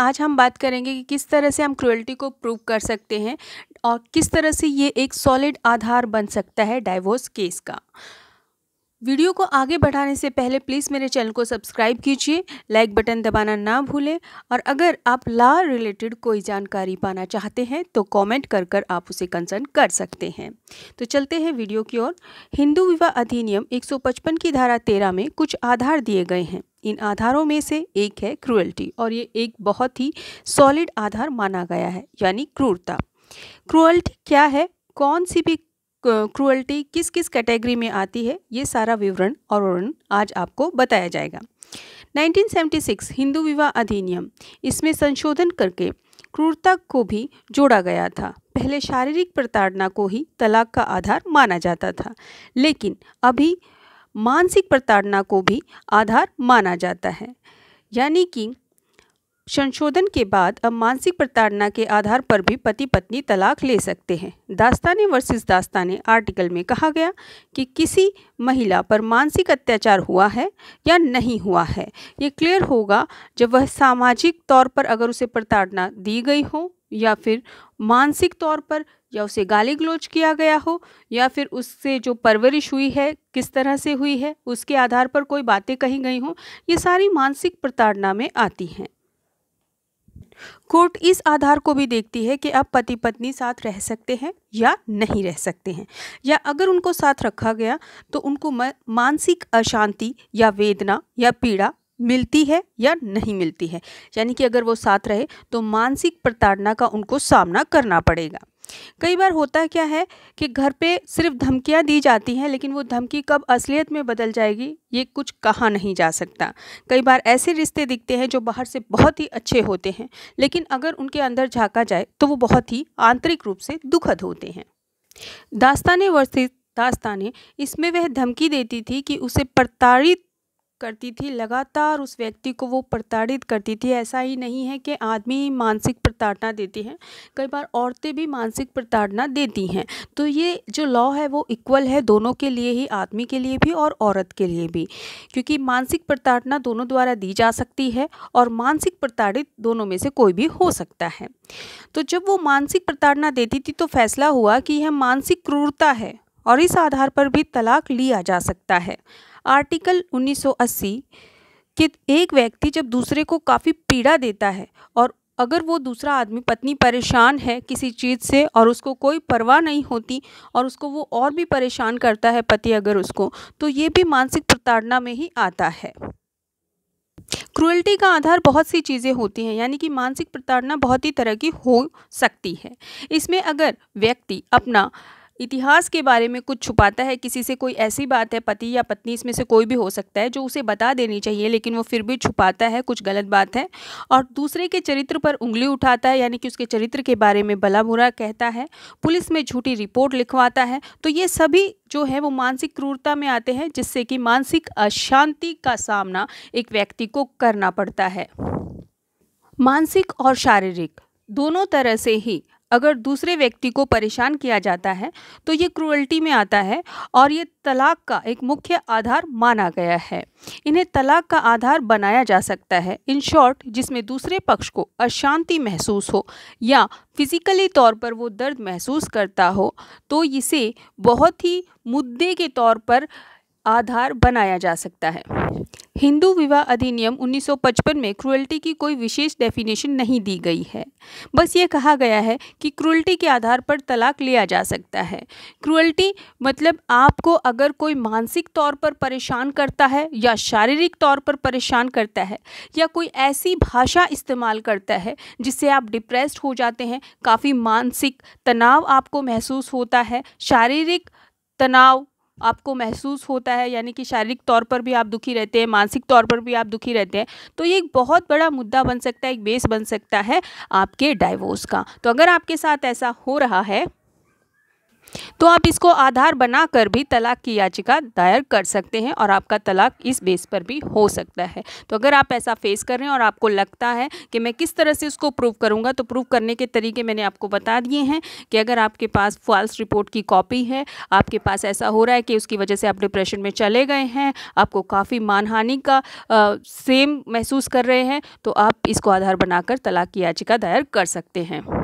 आज हम बात करेंगे कि किस तरह से हम क्रुएल्टी को प्रूव कर सकते हैं और किस तरह से ये एक सॉलिड आधार बन सकता है डाइवोर्स केस का वीडियो को आगे बढ़ाने से पहले प्लीज़ मेरे चैनल को सब्सक्राइब कीजिए लाइक बटन दबाना ना भूलें और अगर आप ला रिलेटेड कोई जानकारी पाना चाहते हैं तो कमेंट कर कर आप उसे कंसर्न कर सकते हैं तो चलते हैं वीडियो की ओर हिंदू विवाह अधिनियम 155 की धारा 13 में कुछ आधार दिए गए हैं इन आधारों में से एक है क्रुअल्टी और ये एक बहुत ही सॉलिड आधार माना गया है यानी क्रूरता क्रुअल्टी क्या है कौन सी भी क्रूअल्टी किस किस कैटेगरी में आती है ये सारा विवरण और वर्ण आज आपको बताया जाएगा 1976 हिंदू विवाह अधिनियम इसमें संशोधन करके क्रूरता को भी जोड़ा गया था पहले शारीरिक प्रताड़ना को ही तलाक का आधार माना जाता था लेकिन अभी मानसिक प्रताड़ना को भी आधार माना जाता है यानी कि संशोधन के बाद अब मानसिक प्रताड़ना के आधार पर भी पति पत्नी तलाक ले सकते हैं दास्ताने वर्सेस दास्ताने आर्टिकल में कहा गया कि किसी महिला पर मानसिक अत्याचार हुआ है या नहीं हुआ है ये क्लियर होगा जब वह सामाजिक तौर पर अगर उसे प्रताड़ना दी गई हो या फिर मानसिक तौर पर या उसे गाली गलोच किया गया हो या फिर उससे जो परवरिश हुई है किस तरह से हुई है उसके आधार पर कोई बातें कही गई हों ये सारी मानसिक प्रताड़ना में आती हैं कोर्ट इस आधार को भी देखती है कि अब पति पत्नी साथ रह सकते हैं या नहीं रह सकते हैं या अगर उनको साथ रखा गया तो उनको मानसिक अशांति या वेदना या पीड़ा मिलती है या नहीं मिलती है यानी कि अगर वो साथ रहे तो मानसिक प्रताड़ना का उनको सामना करना पड़ेगा कई बार होता क्या है कि घर पे सिर्फ धमकियां दी जाती हैं लेकिन वो धमकी कब असलियत में बदल जाएगी ये कुछ कहा नहीं जा सकता कई बार ऐसे रिश्ते दिखते हैं जो बाहर से बहुत ही अच्छे होते हैं लेकिन अगर उनके अंदर झाँका जाए तो वो बहुत ही आंतरिक रूप से दुखद होते हैं दास्तान वर्षित दास्तान इसमें वह धमकी देती थी कि उसे प्रताड़ित करती थी लगातार उस व्यक्ति को वो प्रताड़ित करती थी ऐसा ही नहीं है कि आदमी मानसिक प्रताड़ना देती है कई बार औरतें भी मानसिक प्रताड़ना देती हैं तो ये जो लॉ है वो इक्वल है दोनों के लिए ही आदमी के लिए भी और औरत के लिए भी क्योंकि मानसिक प्रताड़ना दोनों द्वारा दी जा सकती है और मानसिक प्रताड़ित दोनों में से कोई भी हो सकता है तो जब वो मानसिक प्रताड़ना देती थी तो फैसला हुआ कि यह मानसिक क्रूरता है और इस आधार पर भी तलाक लिया जा सकता है आर्टिकल 1980 कि एक व्यक्ति जब दूसरे को काफ़ी पीड़ा देता है और अगर वो दूसरा आदमी पत्नी परेशान है किसी चीज़ से और उसको कोई परवाह नहीं होती और उसको वो और भी परेशान करता है पति अगर उसको तो ये भी मानसिक प्रताड़ना में ही आता है क्रुअल्टी का आधार बहुत सी चीज़ें होती हैं यानी कि मानसिक प्रताड़ना बहुत ही तरह की हो सकती है इसमें अगर व्यक्ति अपना इतिहास के बारे में कुछ छुपाता है किसी से कोई ऐसी बात है पति या पत्नी इसमें से कोई भी हो सकता है जो उसे बता देनी चाहिए लेकिन वो फिर भी छुपाता है कुछ गलत बात है और दूसरे के चरित्र पर उंगली उठाता है यानी कि उसके चरित्र के बारे में भला बुरा कहता है पुलिस में झूठी रिपोर्ट लिखवाता है तो ये सभी जो है वो मानसिक क्रूरता में आते हैं जिससे कि मानसिक अशांति का सामना एक व्यक्ति को करना पड़ता है मानसिक और शारीरिक दोनों तरह से ही अगर दूसरे व्यक्ति को परेशान किया जाता है तो ये क्रूअल्टी में आता है और ये तलाक का एक मुख्य आधार माना गया है इन्हें तलाक का आधार बनाया जा सकता है इन शॉर्ट जिसमें दूसरे पक्ष को अशांति महसूस हो या फिजिकली तौर पर वो दर्द महसूस करता हो तो इसे बहुत ही मुद्दे के तौर पर आधार बनाया जा सकता है हिंदू विवाह अधिनियम 1955 में क्रुअल्टी की कोई विशेष डेफिनेशन नहीं दी गई है बस ये कहा गया है कि क्रुअल्टी के आधार पर तलाक लिया जा सकता है क्रुअल्टी मतलब आपको अगर कोई मानसिक तौर पर परेशान करता है या शारीरिक तौर पर परेशान करता है या कोई ऐसी भाषा इस्तेमाल करता है जिससे आप डिप्रेस्ड हो जाते हैं काफ़ी मानसिक तनाव आपको महसूस होता है शारीरिक तनाव आपको महसूस होता है यानी कि शारीरिक तौर पर भी आप दुखी रहते हैं मानसिक तौर पर भी आप दुखी रहते हैं तो ये एक बहुत बड़ा मुद्दा बन सकता है एक बेस बन सकता है आपके डाइवोर्स का तो अगर आपके साथ ऐसा हो रहा है तो आप इसको आधार बनाकर भी तलाक की याचिका दायर कर सकते हैं और आपका तलाक इस बेस पर भी हो सकता है तो अगर आप ऐसा फेस कर रहे हैं और आपको लगता है कि मैं किस तरह से उसको प्रूव करूँगा तो प्रूव करने के तरीके मैंने आपको बता दिए हैं कि अगर आपके पास फॉल्स रिपोर्ट की कॉपी है आपके पास ऐसा हो रहा है कि उसकी वजह से आप डिप्रेशन में चले गए हैं आपको काफ़ी मानहानि का आ, सेम महसूस कर रहे हैं तो आप इसको आधार बनाकर तलाक की याचिका दायर कर सकते हैं